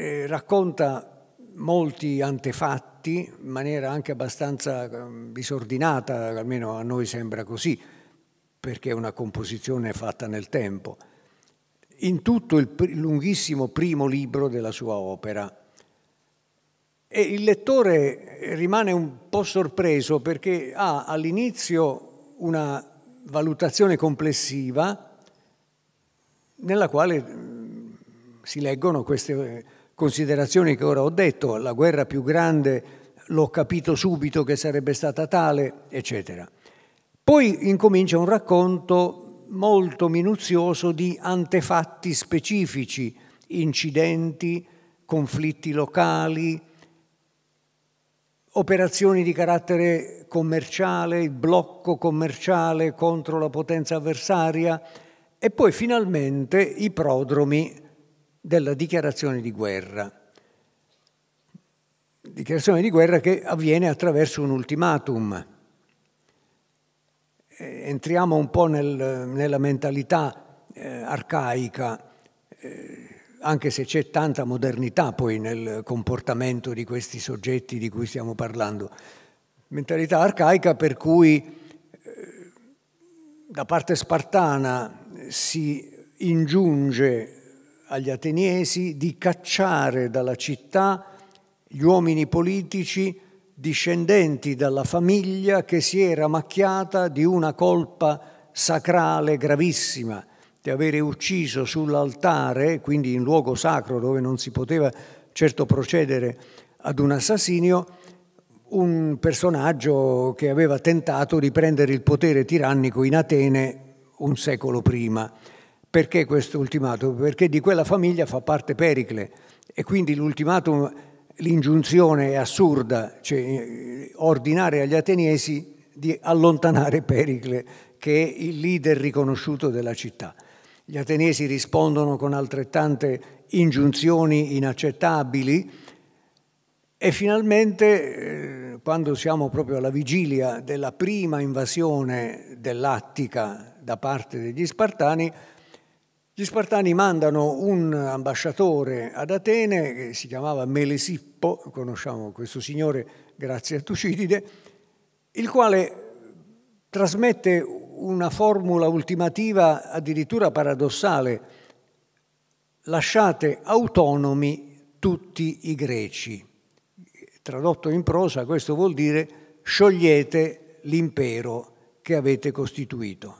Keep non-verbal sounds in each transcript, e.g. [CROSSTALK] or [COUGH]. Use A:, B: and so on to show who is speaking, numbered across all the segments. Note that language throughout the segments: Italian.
A: eh, racconta molti antefatti in maniera anche abbastanza ehm, disordinata, almeno a noi sembra così, perché è una composizione fatta nel tempo. In tutto il lunghissimo primo libro della sua opera. E il lettore rimane un po' sorpreso perché ha all'inizio una valutazione complessiva nella quale mm, si leggono queste considerazioni che ora ho detto, la guerra più grande l'ho capito subito che sarebbe stata tale, eccetera. Poi incomincia un racconto molto minuzioso di antefatti specifici, incidenti, conflitti locali, operazioni di carattere commerciale, il blocco commerciale contro la potenza avversaria e poi finalmente i prodromi della dichiarazione di guerra. Dichiarazione di guerra che avviene attraverso un ultimatum. Eh, entriamo un po' nel, nella mentalità eh, arcaica, eh, anche se c'è tanta modernità poi nel comportamento di questi soggetti di cui stiamo parlando. Mentalità arcaica per cui eh, da parte spartana si ingiunge agli ateniesi di cacciare dalla città gli uomini politici discendenti dalla famiglia che si era macchiata di una colpa sacrale gravissima, di avere ucciso sull'altare, quindi in luogo sacro dove non si poteva certo procedere ad un assassinio, un personaggio che aveva tentato di prendere il potere tirannico in Atene un secolo prima. Perché questo ultimatum? Perché di quella famiglia fa parte Pericle e quindi l'ultimatum, l'ingiunzione è assurda, cioè eh, ordinare agli ateniesi di allontanare Pericle, che è il leader riconosciuto della città. Gli ateniesi rispondono con altrettante ingiunzioni inaccettabili e finalmente, eh, quando siamo proprio alla vigilia della prima invasione dell'Attica da parte degli Spartani, gli Spartani mandano un ambasciatore ad Atene che si chiamava Melesippo, conosciamo questo signore grazie a Tucidide, il quale trasmette una formula ultimativa addirittura paradossale, lasciate autonomi tutti i greci. Tradotto in prosa questo vuol dire sciogliete l'impero che avete costituito.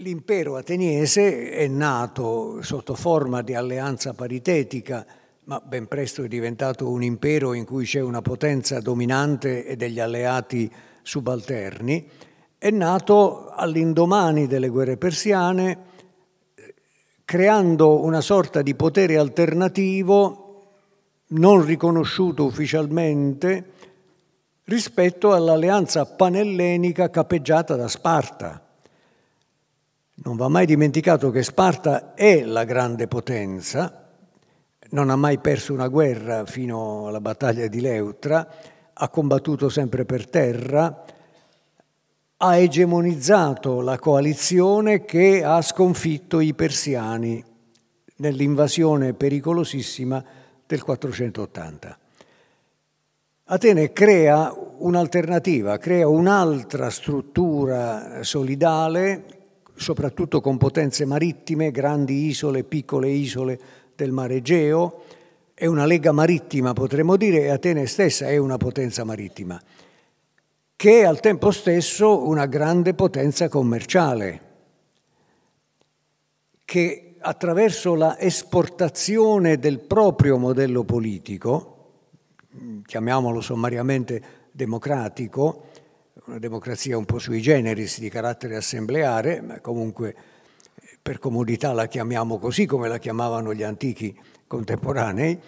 A: L'impero ateniese è nato sotto forma di alleanza paritetica, ma ben presto è diventato un impero in cui c'è una potenza dominante e degli alleati subalterni. È nato all'indomani delle guerre persiane, eh, creando una sorta di potere alternativo non riconosciuto ufficialmente rispetto all'alleanza panellenica capeggiata da Sparta non va mai dimenticato che Sparta è la grande potenza, non ha mai perso una guerra fino alla battaglia di Leutra, ha combattuto sempre per terra, ha egemonizzato la coalizione che ha sconfitto i persiani nell'invasione pericolosissima del 480. Atene crea un'alternativa, crea un'altra struttura solidale soprattutto con potenze marittime, grandi isole, piccole isole del mare Egeo, è una lega marittima potremmo dire e Atene stessa è una potenza marittima, che è al tempo stesso una grande potenza commerciale, che attraverso la esportazione del proprio modello politico, chiamiamolo sommariamente democratico, una democrazia un po' sui generis di carattere assembleare, ma comunque eh, per comodità la chiamiamo così come la chiamavano gli antichi contemporanei,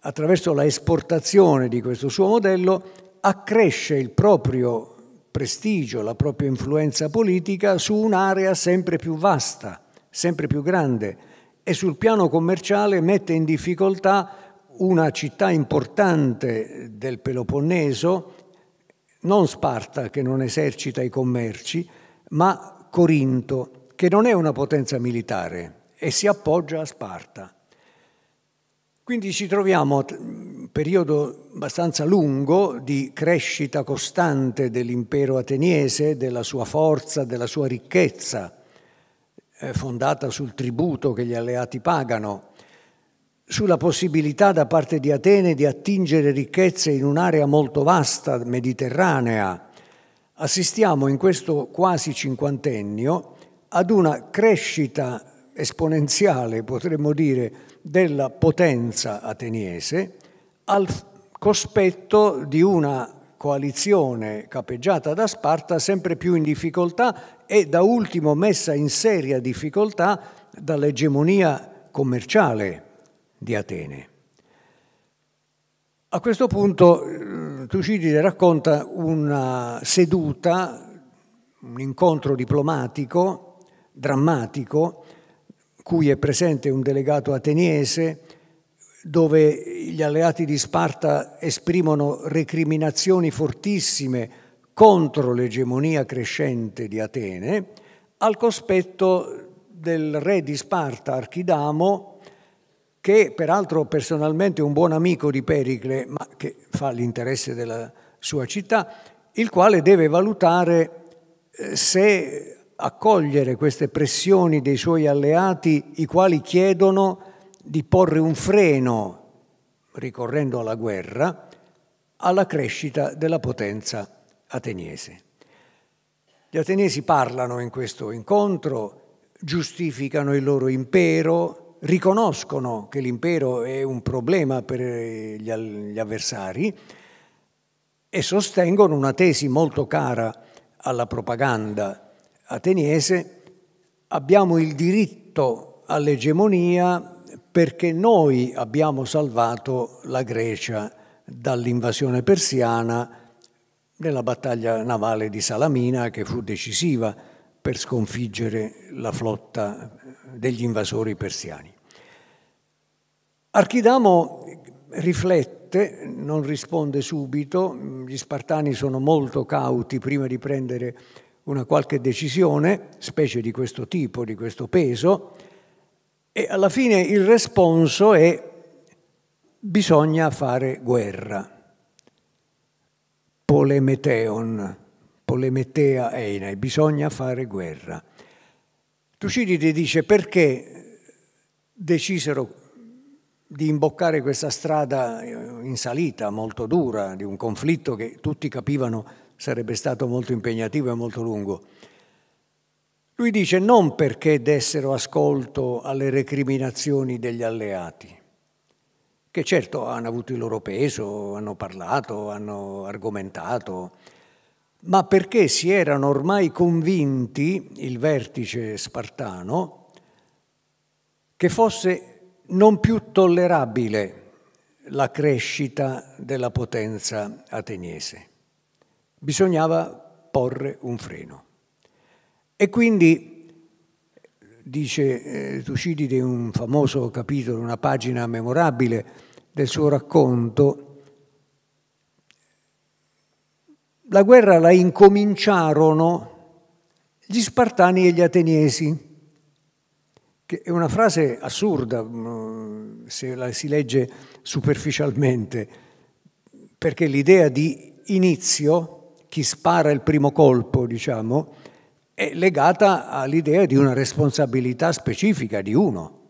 A: attraverso la esportazione di questo suo modello accresce il proprio prestigio, la propria influenza politica su un'area sempre più vasta, sempre più grande e sul piano commerciale mette in difficoltà una città importante del Peloponneso non Sparta che non esercita i commerci, ma Corinto che non è una potenza militare e si appoggia a Sparta. Quindi ci troviamo a un periodo abbastanza lungo di crescita costante dell'impero ateniese, della sua forza, della sua ricchezza, eh, fondata sul tributo che gli alleati pagano sulla possibilità da parte di Atene di attingere ricchezze in un'area molto vasta, mediterranea, assistiamo in questo quasi cinquantennio ad una crescita esponenziale, potremmo dire, della potenza ateniese al cospetto di una coalizione capeggiata da Sparta sempre più in difficoltà e da ultimo messa in seria difficoltà dall'egemonia commerciale di Atene. A questo punto eh, Tucidide racconta una seduta, un incontro diplomatico, drammatico, cui è presente un delegato ateniese, dove gli alleati di Sparta esprimono recriminazioni fortissime contro l'egemonia crescente di Atene, al cospetto del re di Sparta, Archidamo, che peraltro personalmente è un buon amico di Pericle, ma che fa l'interesse della sua città, il quale deve valutare eh, se accogliere queste pressioni dei suoi alleati, i quali chiedono di porre un freno, ricorrendo alla guerra, alla crescita della potenza ateniese. Gli ateniesi parlano in questo incontro, giustificano il loro impero, riconoscono che l'impero è un problema per gli avversari e sostengono una tesi molto cara alla propaganda ateniese, abbiamo il diritto all'egemonia perché noi abbiamo salvato la Grecia dall'invasione persiana nella battaglia navale di Salamina che fu decisiva per sconfiggere la flotta degli invasori persiani. Archidamo riflette, non risponde subito, gli spartani sono molto cauti prima di prendere una qualche decisione, specie di questo tipo, di questo peso, e alla fine il responso è bisogna fare guerra. Polemeteon, Polemetea Einai, bisogna fare guerra. Tucidide dice perché decisero di imboccare questa strada eh, in salita molto dura, di un conflitto che tutti capivano sarebbe stato molto impegnativo e molto lungo. Lui dice non perché dessero ascolto alle recriminazioni degli alleati, che certo hanno avuto il loro peso, hanno parlato, hanno argomentato, ma perché si erano ormai convinti, il vertice spartano, che fosse non più tollerabile la crescita della potenza ateniese. Bisognava porre un freno. E quindi, dice eh, Tucidide in un famoso capitolo, una pagina memorabile del suo racconto, la guerra la incominciarono gli spartani e gli ateniesi che è una frase assurda mm, se la si legge superficialmente, perché l'idea di inizio, chi spara il primo colpo, diciamo, è legata all'idea di una responsabilità specifica di uno.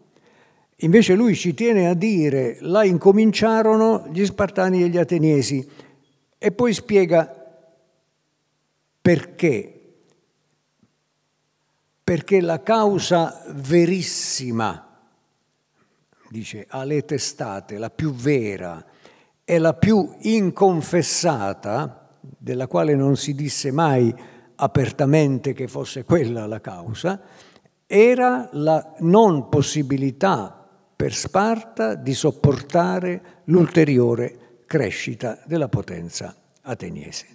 A: Invece lui ci tiene a dire, la incominciarono gli Spartani e gli Ateniesi, e poi spiega perché perché la causa verissima, dice alle testate, la più vera e la più inconfessata, della quale non si disse mai apertamente che fosse quella la causa, era la non possibilità per Sparta di sopportare l'ulteriore crescita della potenza ateniese.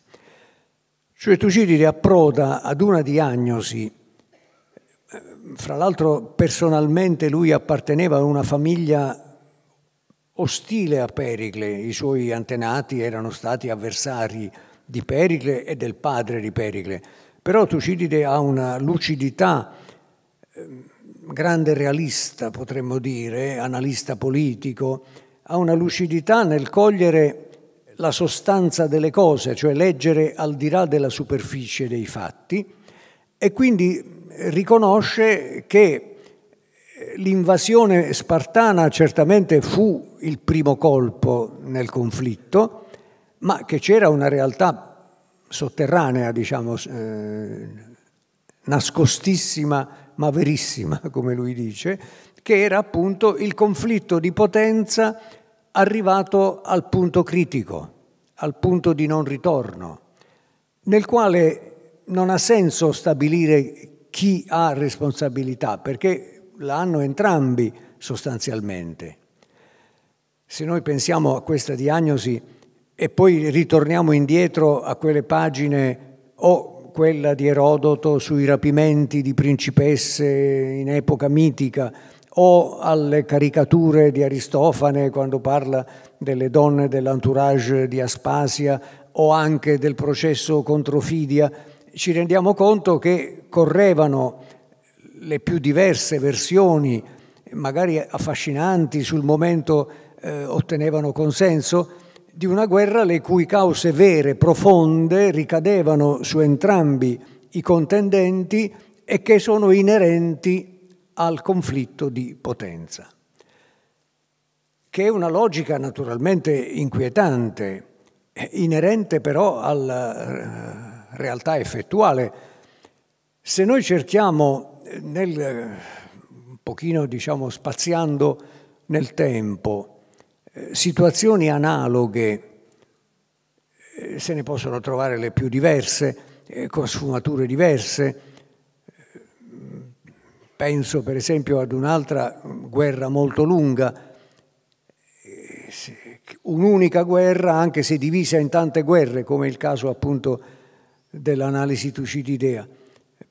A: Cioè Tucidide approda ad una diagnosi fra l'altro personalmente lui apparteneva a una famiglia ostile a Pericle, i suoi antenati erano stati avversari di Pericle e del padre di Pericle, però Tucidide ha una lucidità ehm, grande realista, potremmo dire, analista politico, ha una lucidità nel cogliere la sostanza delle cose, cioè leggere al di là della superficie dei fatti e quindi riconosce che eh, l'invasione spartana certamente fu il primo colpo nel conflitto, ma che c'era una realtà sotterranea, diciamo, eh, nascostissima ma verissima, [LAUGHS] come lui dice, che era appunto il conflitto di potenza arrivato al punto critico, al punto di non ritorno, nel quale non ha senso stabilire chi ha responsabilità, perché l'hanno entrambi sostanzialmente. Se noi pensiamo a questa diagnosi e poi ritorniamo indietro a quelle pagine o quella di Erodoto sui rapimenti di principesse in epoca mitica o alle caricature di Aristofane quando parla delle donne dell'entourage di Aspasia o anche del processo contro Fidia, ci rendiamo conto che correvano le più diverse versioni, magari affascinanti sul momento eh, ottenevano consenso, di una guerra le cui cause vere, profonde, ricadevano su entrambi i contendenti e che sono inerenti al conflitto di potenza, che è una logica naturalmente inquietante, inerente però al eh, realtà effettuale. Se noi cerchiamo, eh, nel, un pochino diciamo spaziando nel tempo, eh, situazioni analoghe, eh, se ne possono trovare le più diverse, con sfumature diverse. Penso per esempio ad un'altra mm, guerra molto lunga, un'unica guerra anche se divisa in tante guerre, come il caso appunto dell'analisi tucididea.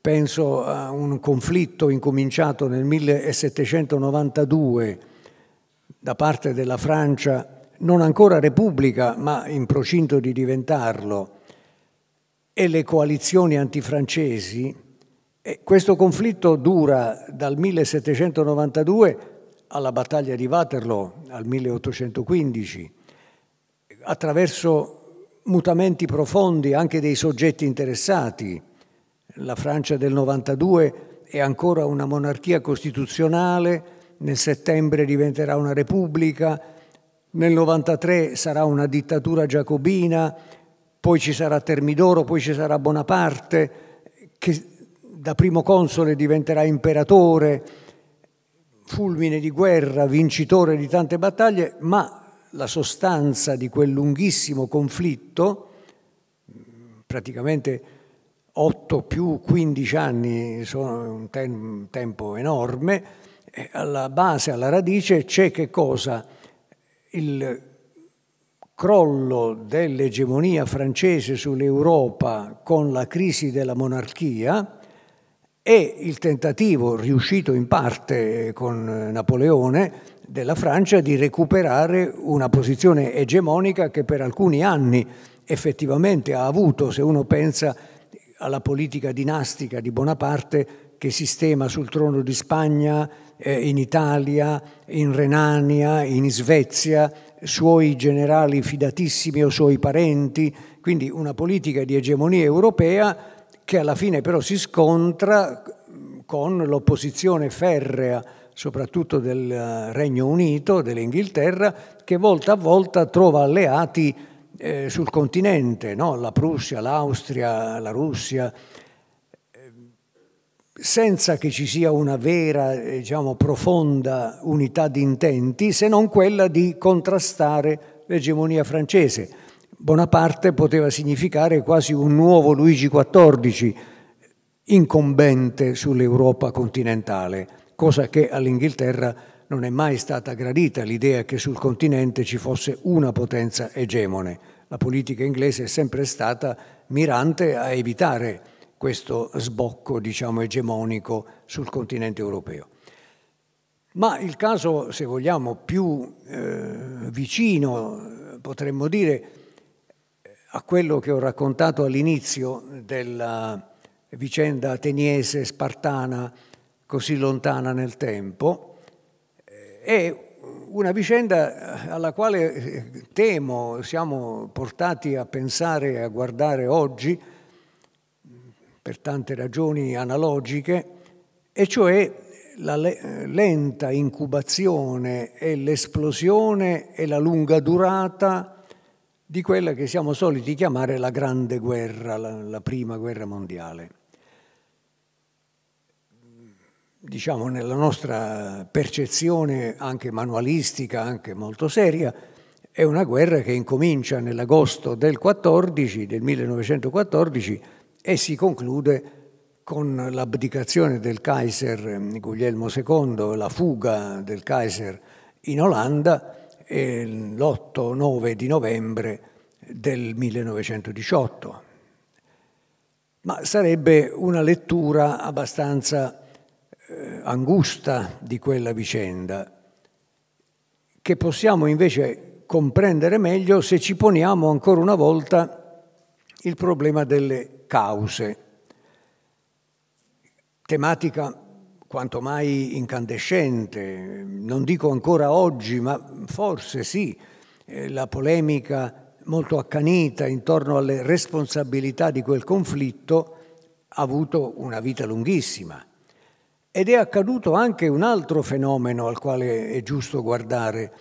A: Penso a un conflitto incominciato nel 1792 da parte della Francia, non ancora repubblica, ma in procinto di diventarlo, e le coalizioni antifrancesi. E questo conflitto dura dal 1792 alla battaglia di Waterloo, al 1815, attraverso mutamenti profondi anche dei soggetti interessati. La Francia del 92 è ancora una monarchia costituzionale, nel settembre diventerà una repubblica, nel 93 sarà una dittatura giacobina, poi ci sarà Termidoro, poi ci sarà Bonaparte, che da primo console diventerà imperatore, fulmine di guerra, vincitore di tante battaglie, ma la sostanza di quel lunghissimo conflitto, praticamente 8 più 15 anni sono un, tempo enorme, alla base, alla radice c'è che cosa? Il crollo dell'egemonia francese sull'Europa con la crisi della monarchia e il tentativo riuscito in parte con Napoleone della Francia di recuperare una posizione egemonica che per alcuni anni effettivamente ha avuto, se uno pensa alla politica dinastica di Bonaparte che sistema sul trono di Spagna, eh, in Italia, in Renania, in Svezia, suoi generali fidatissimi o suoi parenti, quindi una politica di egemonia europea che alla fine però si scontra con l'opposizione ferrea soprattutto del eh, Regno Unito, dell'Inghilterra, che volta a volta trova alleati eh, sul continente, no? la Prussia, l'Austria, la Russia, eh, senza che ci sia una vera, eh, diciamo, profonda unità di intenti, se non quella di contrastare l'egemonia francese. Bonaparte poteva significare quasi un nuovo Luigi XIV incombente sull'Europa continentale cosa che all'Inghilterra non è mai stata gradita l'idea che sul continente ci fosse una potenza egemone. La politica inglese è sempre stata mirante a evitare questo sbocco, diciamo, egemonico sul continente europeo. Ma il caso, se vogliamo, più eh, vicino, potremmo dire, a quello che ho raccontato all'inizio della vicenda ateniese, spartana, così lontana nel tempo, eh, è una vicenda eh, alla quale eh, temo siamo portati a pensare e a guardare oggi per tante ragioni analogiche, e cioè la lenta incubazione e l'esplosione e la lunga durata di quella che siamo soliti chiamare la Grande Guerra, la, la Prima Guerra Mondiale. diciamo, nella nostra percezione anche manualistica, anche molto seria, è una guerra che incomincia nell'agosto del, 14, del 1914 e si conclude con l'abdicazione del Kaiser Guglielmo II, la fuga del Kaiser in Olanda l'8-9 di novembre del 1918. Ma sarebbe una lettura abbastanza eh, angusta di quella vicenda, che possiamo invece comprendere meglio se ci poniamo ancora una volta il problema delle cause, tematica quanto mai incandescente, non dico ancora oggi, ma forse sì, eh, la polemica molto accanita intorno alle responsabilità di quel conflitto ha avuto una vita lunghissima ed è accaduto anche un altro fenomeno al quale è giusto guardare,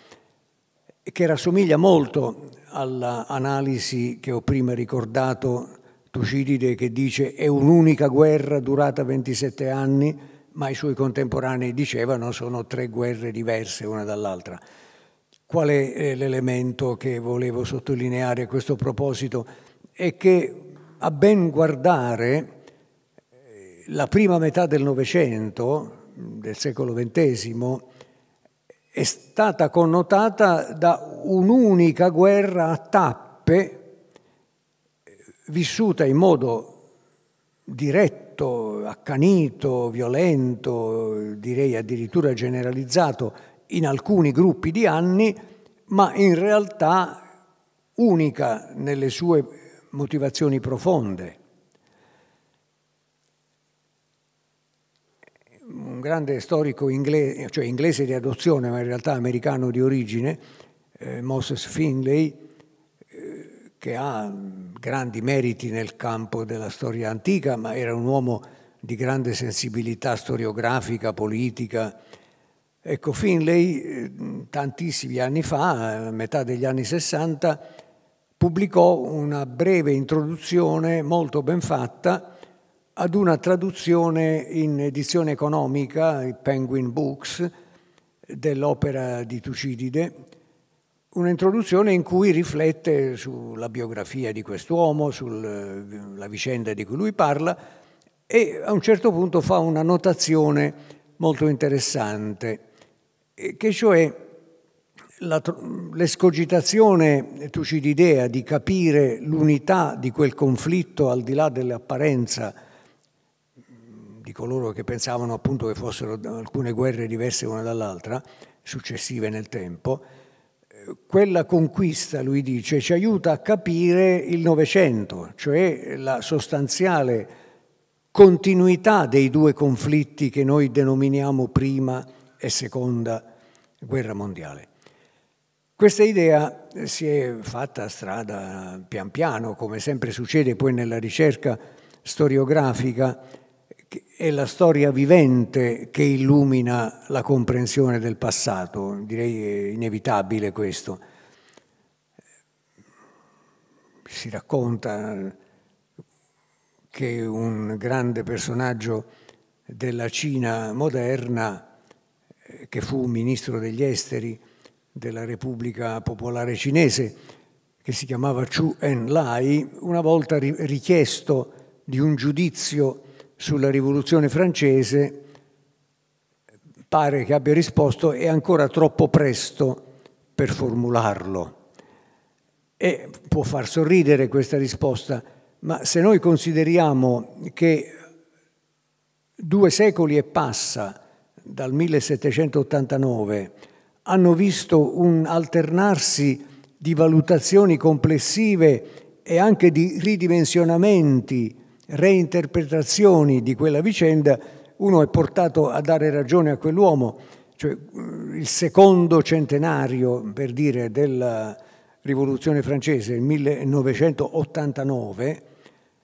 A: che rassomiglia molto all'analisi che ho prima ricordato, Tucidide che dice è un'unica guerra durata 27 anni, ma i suoi contemporanei dicevano sono tre guerre diverse una dall'altra. Qual è eh, l'elemento che volevo sottolineare a questo proposito? È che a ben guardare la prima metà del Novecento, del secolo XX, è stata connotata da un'unica guerra a tappe vissuta in modo diretto, accanito, violento, direi addirittura generalizzato in alcuni gruppi di anni, ma in realtà unica nelle sue motivazioni profonde. grande storico inglese, cioè inglese di adozione, ma in realtà americano di origine, eh, Moses Finley, eh, che ha mm, grandi meriti nel campo della storia antica, ma era un uomo di grande sensibilità storiografica, politica. Ecco, Finley eh, tantissimi anni fa, a metà degli anni Sessanta, pubblicò una breve introduzione molto ben fatta ad una traduzione in edizione economica, Penguin Books, dell'opera di Tucidide, un'introduzione in cui riflette sulla biografia di quest'uomo, sulla vicenda di cui lui parla e a un certo punto fa una notazione molto interessante, che cioè la, l'escogitazione tucididea di capire l'unità di quel conflitto al di là dell'apparenza di coloro che pensavano appunto che fossero alcune guerre diverse una dall'altra, successive nel tempo, eh, quella conquista, lui dice, ci aiuta a capire il Novecento, cioè la sostanziale continuità dei due conflitti che noi denominiamo prima e seconda guerra mondiale. Questa idea si è fatta strada pian piano, come sempre succede poi nella ricerca storiografica, è la storia vivente che illumina la comprensione del passato, direi inevitabile questo. Si racconta che un grande personaggio della Cina moderna, eh, che fu ministro degli esteri della Repubblica Popolare Cinese, che si chiamava Chu Enlai, una volta richiesto di un giudizio sulla rivoluzione francese pare che abbia risposto è ancora troppo presto per formularlo. E può far sorridere questa risposta, ma se noi consideriamo che due secoli e passa dal 1789 hanno visto un alternarsi di valutazioni complessive e anche di ridimensionamenti reinterpretazioni di quella vicenda, uno è portato a dare ragione a quell'uomo, cioè mm, il secondo centenario, per dire, della rivoluzione francese, il 1989,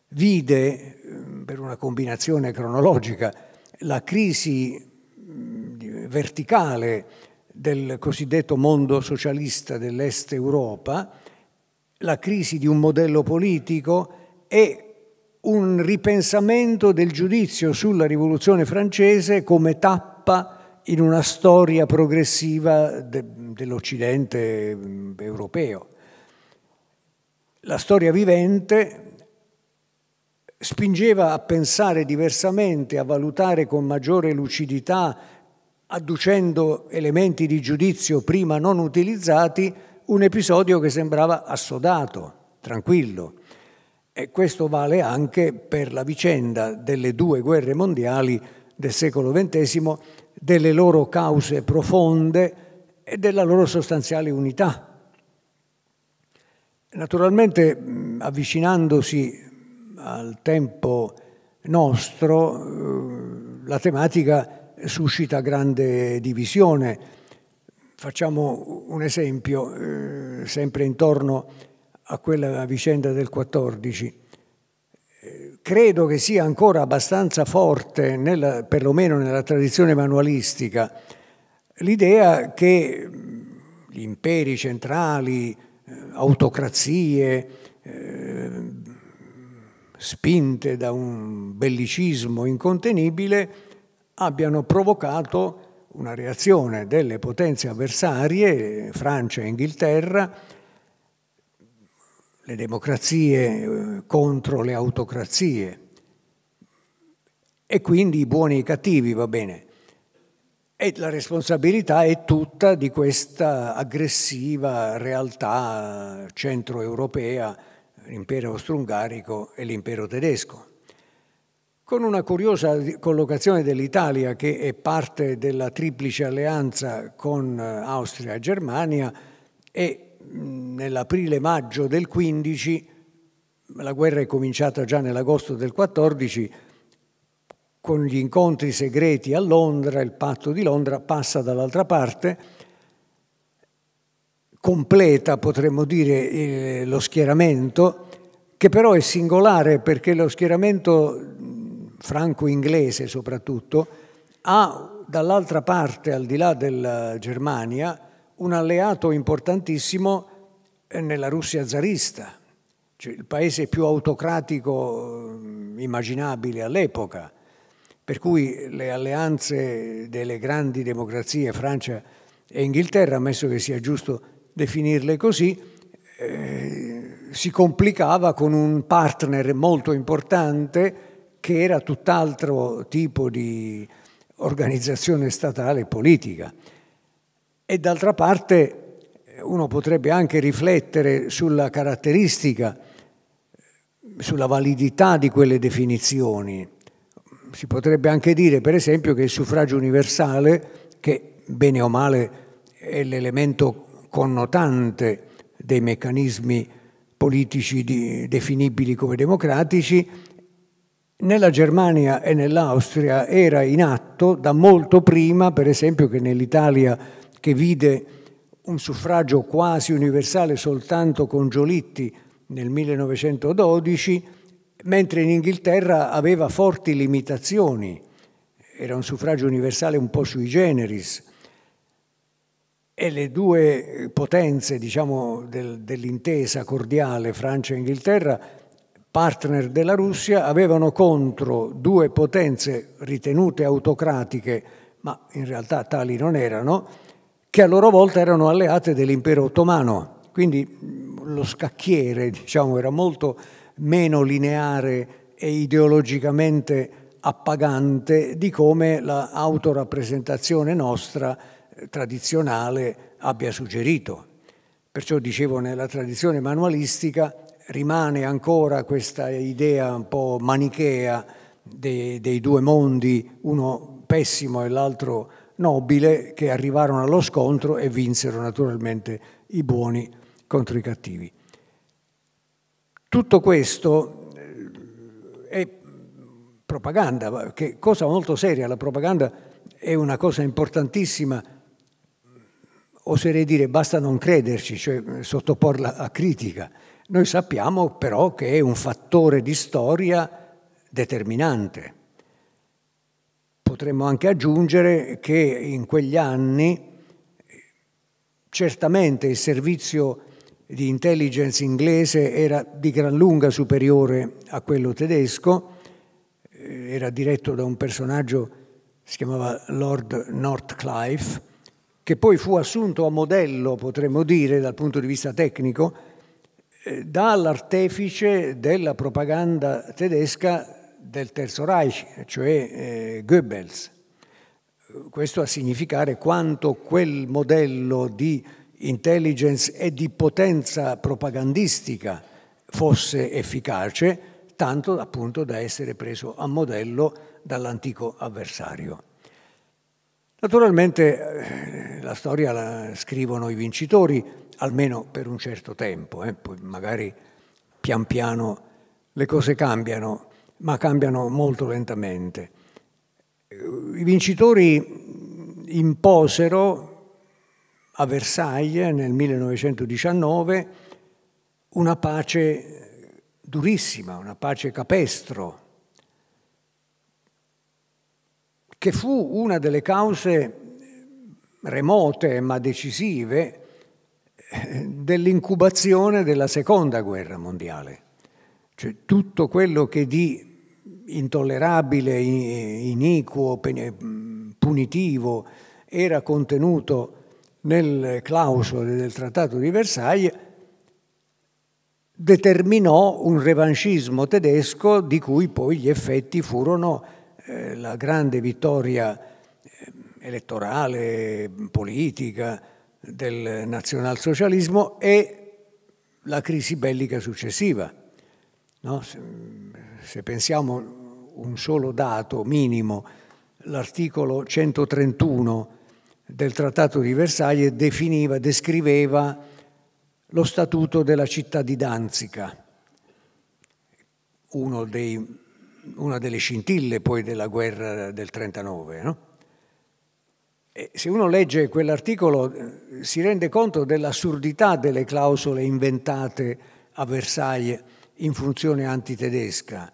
A: vide, mm, per una combinazione cronologica, la crisi mm, verticale del cosiddetto mondo socialista dell'Est Europa, la crisi di un modello politico e un ripensamento del giudizio sulla rivoluzione francese come tappa in una storia progressiva de, dell'Occidente mm, europeo. La storia vivente spingeva a pensare diversamente, a valutare con maggiore lucidità, adducendo elementi di giudizio prima non utilizzati, un episodio che sembrava assodato, tranquillo e questo vale anche per la vicenda delle due guerre mondiali del secolo XX, delle loro cause profonde e della loro sostanziale unità. Naturalmente, avvicinandosi al tempo nostro, eh, la tematica suscita grande divisione. Facciamo un esempio, eh, sempre intorno a a quella vicenda del 14 credo che sia ancora abbastanza forte, nella, perlomeno nella tradizione manualistica, l'idea che gli imperi centrali, eh, autocrazie, eh, spinte da un bellicismo incontenibile, abbiano provocato una reazione delle potenze avversarie, Francia e Inghilterra, le democrazie eh, contro le autocrazie e quindi i buoni e i cattivi, va bene. E la responsabilità è tutta di questa aggressiva realtà centroeuropea, l'impero austro-ungarico e l'impero tedesco. Con una curiosa collocazione dell'Italia che è parte della triplice alleanza con eh, Austria e Germania e nell'aprile-maggio del 15, la guerra è cominciata già nell'agosto del 14, con gli incontri segreti a Londra, il patto di Londra passa dall'altra parte, completa potremmo dire eh, lo schieramento, che però è singolare perché lo schieramento franco-inglese soprattutto ha dall'altra parte, al di là della Germania, un alleato importantissimo eh, nella Russia zarista, cioè il paese più autocratico mm, immaginabile all'epoca, per cui le alleanze delle grandi democrazie Francia e Inghilterra, ammesso che sia giusto definirle così, eh, si complicava con un partner molto importante che era tutt'altro tipo di organizzazione statale e politica. E d'altra parte uno potrebbe anche riflettere sulla caratteristica, sulla validità di quelle definizioni. Si potrebbe anche dire, per esempio, che il suffragio universale, che bene o male è l'elemento connotante dei meccanismi politici di, definibili come democratici, nella Germania e nell'Austria era in atto da molto prima, per esempio, che nell'Italia che vide un suffragio quasi universale soltanto con Giolitti nel 1912, mentre in Inghilterra aveva forti limitazioni, era un suffragio universale un po' sui generis e le due potenze diciamo, del, dell'intesa cordiale Francia e Inghilterra, partner della Russia, avevano contro due potenze ritenute autocratiche, ma in realtà tali non erano, che a loro volta erano alleate dell'impero ottomano. Quindi lo scacchiere diciamo, era molto meno lineare e ideologicamente appagante di come l'autorappresentazione nostra eh, tradizionale abbia suggerito. Perciò dicevo nella tradizione manualistica rimane ancora questa idea un po' manichea dei, dei due mondi, uno pessimo e l'altro nobile che arrivarono allo scontro e vinsero naturalmente i buoni contro i cattivi. Tutto questo eh, è propaganda, che cosa molto seria, la propaganda è una cosa importantissima, oserei dire basta non crederci, cioè sottoporla a critica. Noi sappiamo però che è un fattore di storia determinante potremmo anche aggiungere che in quegli anni certamente il servizio di intelligence inglese era di gran lunga superiore a quello tedesco, eh, era diretto da un personaggio si chiamava Lord Northcliffe, che poi fu assunto a modello, potremmo dire, dal punto di vista tecnico, eh, dall'artefice della propaganda tedesca del Terzo Reich, cioè eh, Goebbels. Questo a significare quanto quel modello di intelligence e di potenza propagandistica fosse efficace, tanto appunto da essere preso a modello dall'antico avversario. Naturalmente eh, la storia la scrivono i vincitori, almeno per un certo tempo, eh? poi magari pian piano le cose cambiano, ma cambiano molto lentamente. I vincitori imposero a Versailles nel 1919 una pace durissima, una pace capestro, che fu una delle cause remote ma decisive eh, dell'incubazione della seconda guerra mondiale. Cioè tutto quello che di intollerabile, iniquo, punitivo era contenuto nelle clausole del Trattato di Versailles, determinò un revanchismo tedesco di cui poi gli effetti furono eh, la grande vittoria eh, elettorale, politica del nazionalsocialismo e la crisi bellica successiva. No? se pensiamo un solo dato minimo, l'articolo 131 del Trattato di Versailles definiva, descriveva lo statuto della città di Danzica, dei, una delle scintille poi della guerra del 39. No? se uno legge quell'articolo eh, si rende conto dell'assurdità delle clausole inventate a Versailles in funzione antitedesca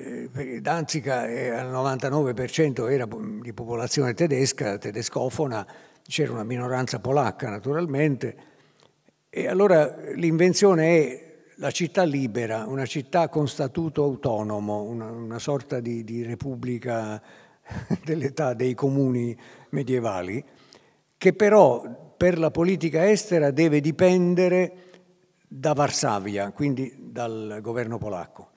A: eh, Danzica eh, al 99% era di popolazione tedesca, tedescofona, c'era una minoranza polacca naturalmente, e allora l'invenzione è la città libera, una città con statuto autonomo, una, una sorta di, di repubblica [LAUGHS] dell'età dei comuni medievali, che però per la politica estera deve dipendere da Varsavia, quindi dal governo polacco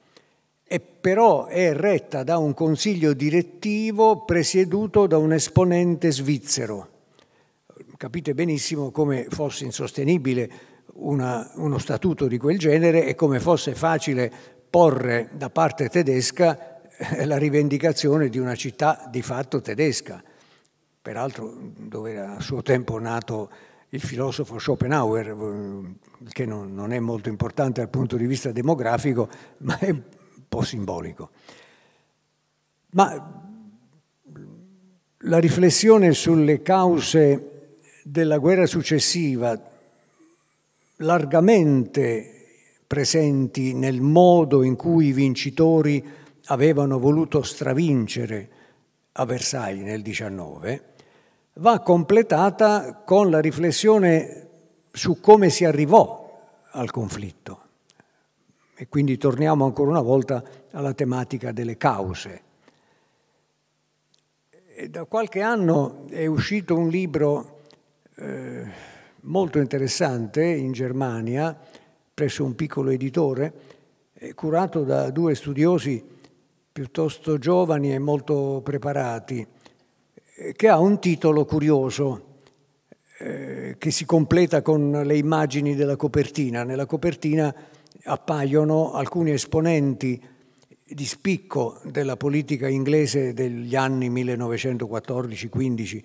A: e però è retta da un consiglio direttivo presieduto da un esponente svizzero. Capite benissimo come fosse insostenibile una, uno statuto di quel genere e come fosse facile porre da parte tedesca eh, la rivendicazione di una città di fatto tedesca, peraltro dove era a suo tempo nato il filosofo Schopenhauer, eh, che non, non è molto importante dal punto di vista demografico, [LAUGHS] ma è po' simbolico. Ma la riflessione sulle cause della guerra successiva, largamente presenti nel modo in cui i vincitori avevano voluto stravincere a Versailles nel 19, va completata con la riflessione su come si arrivò al conflitto. E quindi torniamo ancora una volta alla tematica delle cause. E da qualche anno è uscito un libro eh, molto interessante in Germania, presso un piccolo editore, eh, curato da due studiosi piuttosto giovani e molto preparati, eh, che ha un titolo curioso eh, che si completa con le immagini della copertina. Nella copertina appaiono alcuni esponenti di spicco della politica inglese degli anni 1914-15.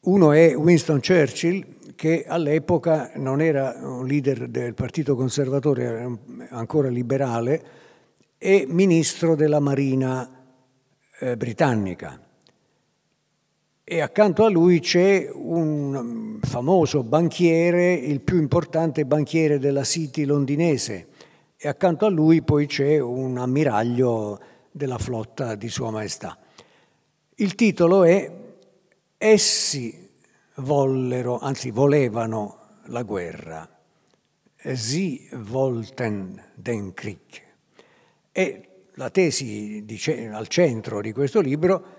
A: Uno è Winston Churchill, che all'epoca non era un leader del Partito Conservatore, era ancora liberale, e ministro della Marina eh, britannica e accanto a lui c'è un famoso banchiere, il più importante banchiere della City londinese e accanto a lui poi c'è un ammiraglio della flotta di Sua Maestà. Il titolo è Essi vollero, anzi volevano la guerra. Sie wollten den Krieg. E la tesi dice, al centro di questo libro è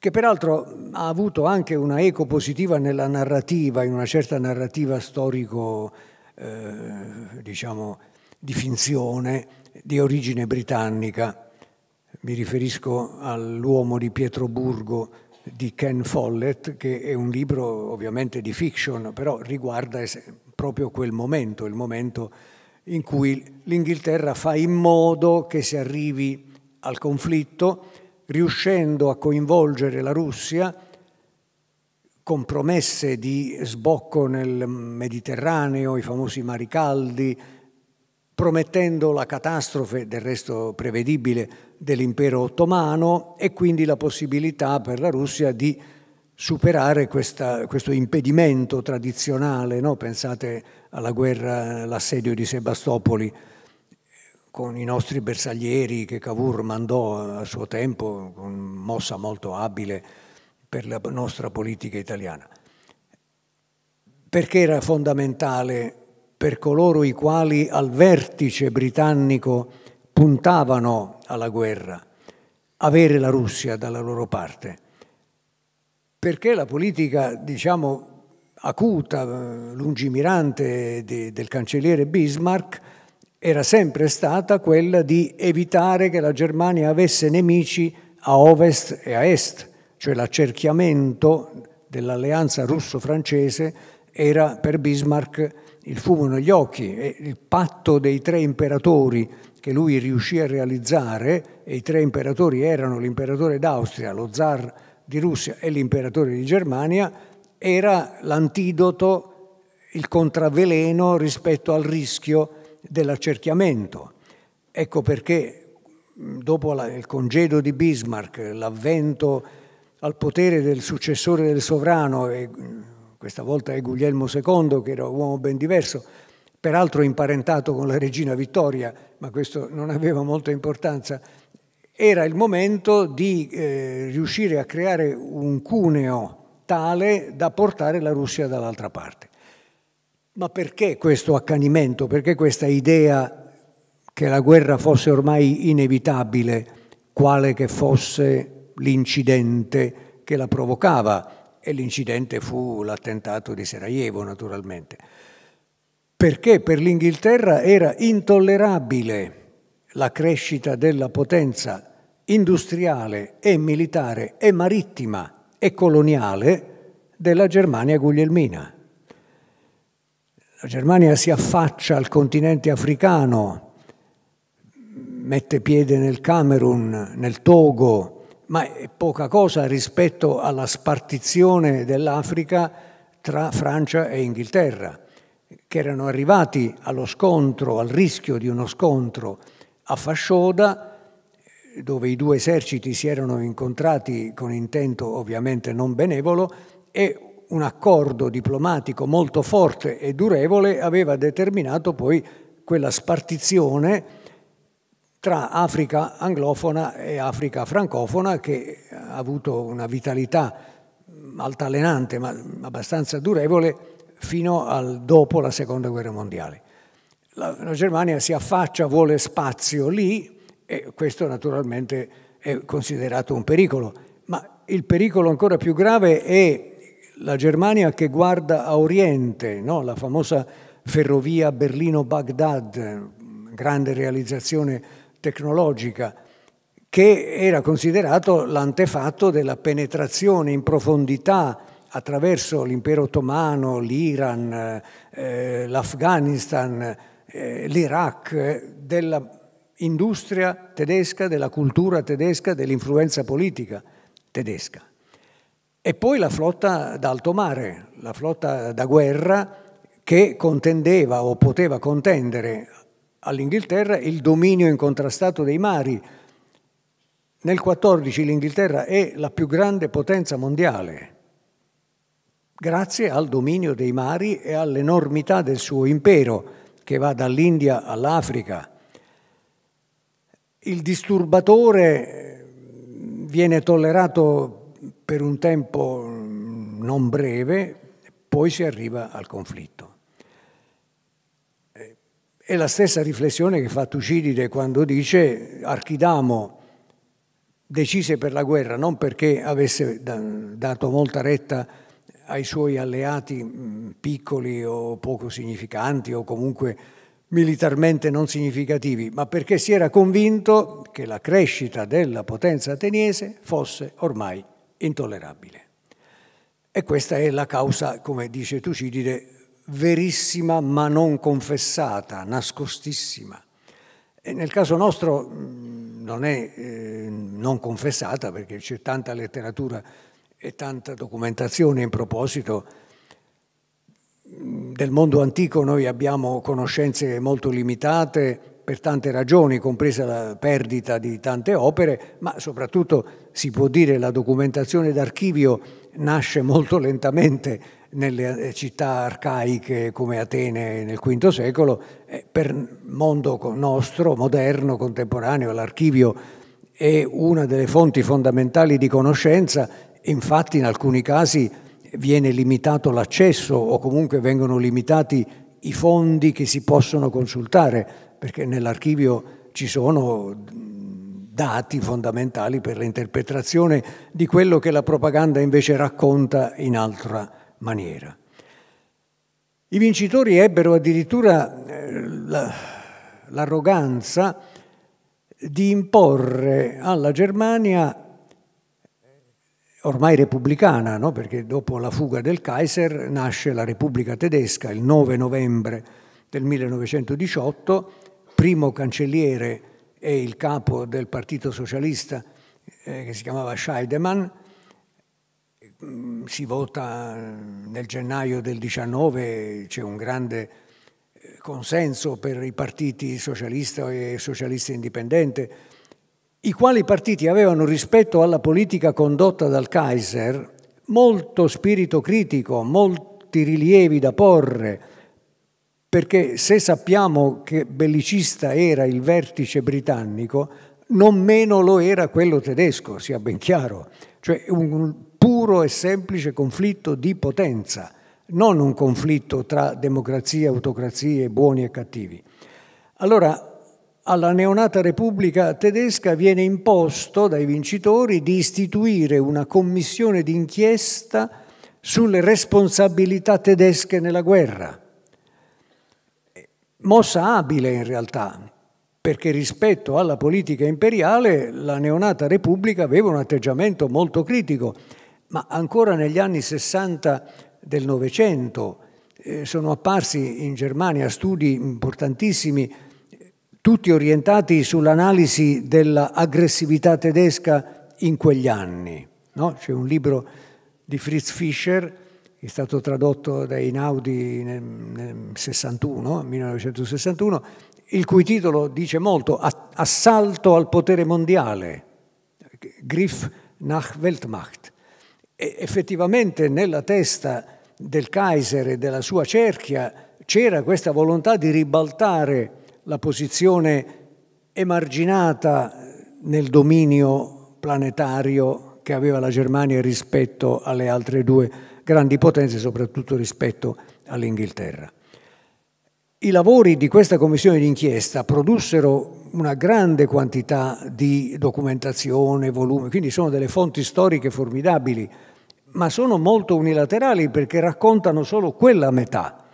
A: che peraltro ha avuto anche una eco positiva nella narrativa, in una certa narrativa storico, eh, diciamo, di finzione, di origine britannica. Mi riferisco all'uomo di Pietroburgo di Ken Follett, che è un libro ovviamente di fiction, però riguarda proprio quel momento, il momento in cui l'Inghilterra fa in modo che si arrivi al conflitto, riuscendo a coinvolgere la Russia con promesse di sbocco nel Mediterraneo, i famosi mari caldi, promettendo la catastrofe, del resto prevedibile, dell'impero ottomano e quindi la possibilità per la Russia di superare questa, questo impedimento tradizionale, no? pensate alla guerra, all'assedio di Sebastopoli con i nostri bersaglieri che Cavour mandò a suo tempo, con mossa molto abile per la nostra politica italiana. Perché era fondamentale per coloro i quali al vertice britannico puntavano alla guerra, avere la Russia dalla loro parte. Perché la politica, diciamo, acuta, lungimirante de, del cancelliere Bismarck era sempre stata quella di evitare che la Germania avesse nemici a ovest e a est, cioè l'accerchiamento dell'alleanza russo-francese era per Bismarck il fumo negli occhi e il patto dei tre imperatori che lui riuscì a realizzare, e i tre imperatori erano l'imperatore d'Austria, lo zar di Russia e l'imperatore di Germania, era l'antidoto, il contraveleno rispetto al rischio di dell'accerchiamento. Ecco perché dopo il congedo di Bismarck, l'avvento al potere del successore del sovrano, e questa volta è Guglielmo II, che era un uomo ben diverso, peraltro imparentato con la regina Vittoria, ma questo non aveva molta importanza, era il momento di eh, riuscire a creare un cuneo tale da portare la Russia dall'altra parte. Ma perché questo accanimento? Perché questa idea che la guerra fosse ormai inevitabile, quale che fosse l'incidente che la provocava? E l'incidente fu l'attentato di Sarajevo, naturalmente. Perché per l'Inghilterra era intollerabile la crescita della potenza industriale e militare e marittima e coloniale della Germania guglielmina la Germania si affaccia al continente africano, mette piede nel Camerun, nel Togo, ma è poca cosa rispetto alla spartizione dell'Africa tra Francia e Inghilterra, che erano arrivati allo scontro, al rischio di uno scontro a Fascioda, dove i due eserciti si erano incontrati con intento ovviamente non benevolo e un accordo diplomatico molto forte e durevole aveva determinato poi quella spartizione tra Africa anglofona e Africa francofona che ha avuto una vitalità altalenante ma abbastanza durevole fino al dopo la seconda guerra mondiale. La, la Germania si affaccia, vuole spazio lì e questo naturalmente è considerato un pericolo, ma il pericolo ancora più grave è la Germania che guarda a Oriente, no? la famosa ferrovia Berlino-Baghdad, grande realizzazione tecnologica, che era considerato l'antefatto della penetrazione in profondità attraverso l'impero ottomano, l'Iran, eh, l'Afghanistan, eh, l'Iraq, eh, dell'industria tedesca, della cultura tedesca, dell'influenza politica tedesca. E poi la flotta d'alto mare, la flotta da guerra che contendeva o poteva contendere all'Inghilterra il dominio incontrastato dei mari. Nel 14 l'Inghilterra è la più grande potenza mondiale, grazie al dominio dei mari e all'enormità del suo impero, che va dall'India all'Africa. Il disturbatore viene tollerato per un tempo mm, non breve, poi si arriva al conflitto. Eh, è la stessa riflessione che fa Tucidide quando dice Archidamo decise per la guerra non perché avesse dato molta retta ai suoi alleati mm, piccoli o poco significanti o comunque militarmente non significativi, ma perché si era convinto che la crescita della potenza ateniese fosse ormai intollerabile. E questa è la causa, come dice Tucidide, verissima ma non confessata, nascostissima. E nel caso nostro mm, non è eh, non confessata perché c'è tanta letteratura e tanta documentazione in proposito. Mm, del mondo antico noi abbiamo conoscenze molto limitate per tante ragioni, compresa la perdita di tante opere, ma soprattutto si può dire la documentazione d'archivio nasce molto lentamente nelle eh, città arcaiche come Atene nel V secolo, eh, per mondo nostro, moderno, contemporaneo, l'archivio è una delle fonti fondamentali di conoscenza, infatti in alcuni casi viene limitato l'accesso o comunque vengono limitati i fondi che si possono consultare, perché nell'archivio ci sono dati fondamentali per l'interpretazione di quello che la propaganda invece racconta in altra maniera. I vincitori ebbero addirittura eh, l'arroganza di imporre alla Germania ormai repubblicana, no? perché dopo la fuga del Kaiser nasce la Repubblica tedesca il 9 novembre del 1918, primo cancelliere e il capo del Partito Socialista, eh, che si chiamava Scheidemann, mm, si vota eh, nel gennaio del 19, c'è un grande eh, consenso per i partiti socialista e socialista indipendente, i quali partiti avevano rispetto alla politica condotta dal Kaiser molto spirito critico, molti rilievi da porre, perché se sappiamo che bellicista era il vertice britannico, non meno lo era quello tedesco, sia ben chiaro, cioè un puro e semplice conflitto di potenza, non un conflitto tra democrazie, autocrazie, buoni e cattivi. Allora, alla neonata Repubblica tedesca viene imposto dai vincitori di istituire una commissione d'inchiesta sulle responsabilità tedesche nella guerra mossa abile in realtà, perché rispetto alla politica imperiale la neonata Repubblica aveva un atteggiamento molto critico, ma ancora negli anni 60 del Novecento eh, sono apparsi in Germania studi importantissimi, tutti orientati sull'analisi dell'aggressività tedesca in quegli anni. No? C'è un libro di Fritz Fischer è stato tradotto da Inaudi nel, 61, 1961, il cui titolo dice molto, Assalto al potere mondiale, Griff nach Weltmacht. E effettivamente nella testa del Kaiser e della sua cerchia c'era questa volontà di ribaltare la posizione emarginata nel dominio planetario che aveva la Germania rispetto alle altre due grandi potenze, soprattutto rispetto all'Inghilterra. I lavori di questa commissione d'inchiesta produssero una grande quantità di documentazione, volume, quindi sono delle fonti storiche formidabili, ma sono molto unilaterali perché raccontano solo quella metà.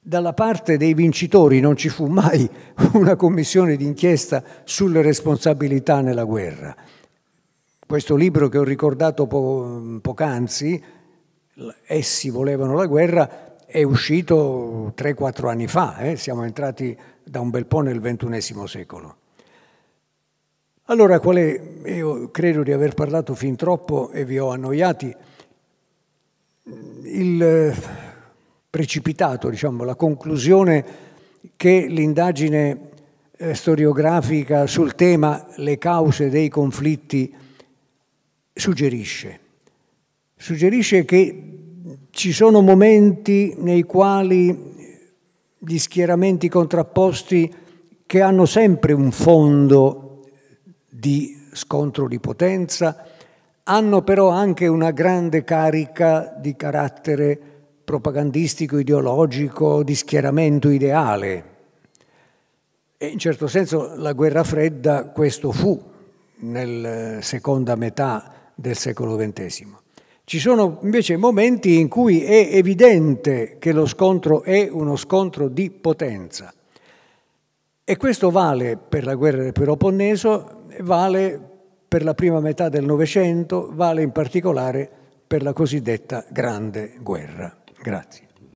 A: Dalla parte dei vincitori non ci fu mai una commissione d'inchiesta sulle responsabilità nella guerra. Questo libro che ho ricordato po poc'anzi, essi volevano la guerra è uscito 3-4 anni fa, eh? siamo entrati da un bel po' nel ventunesimo secolo. Allora, quale, io credo di aver parlato fin troppo e vi ho annoiati, il eh, precipitato, diciamo, la conclusione che l'indagine eh, storiografica sul tema le cause dei conflitti suggerisce suggerisce che ci sono momenti nei quali gli schieramenti contrapposti che hanno sempre un fondo di scontro di potenza, hanno però anche una grande carica di carattere propagandistico, ideologico, di schieramento ideale. E in certo senso la guerra fredda questo fu nella eh, seconda metà del secolo XX. Ci sono invece momenti in cui è evidente che lo scontro è uno scontro di potenza. E questo vale per la guerra del Peloponneso, vale per la prima metà del Novecento, vale in particolare per la cosiddetta Grande Guerra. Grazie.